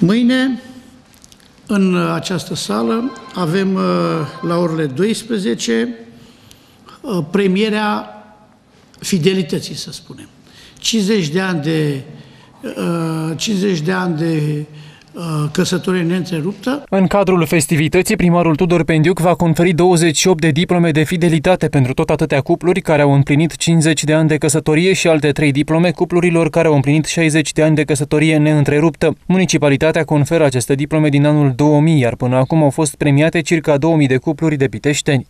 Mâine, în această sală, avem uh, la orele 12 uh, premierea fidelității, să spunem. 50 de ani de 50 uh, de ani de Uh, căsătorie neîntreruptă. În cadrul festivității, primarul Tudor Pendiuc va conferi 28 de diplome de fidelitate pentru tot atâtea cupluri care au împlinit 50 de ani de căsătorie și alte 3 diplome cuplurilor care au împlinit 60 de ani de căsătorie neîntreruptă. Municipalitatea conferă aceste diplome din anul 2000, iar până acum au fost premiate circa 2000 de cupluri de piteșteni.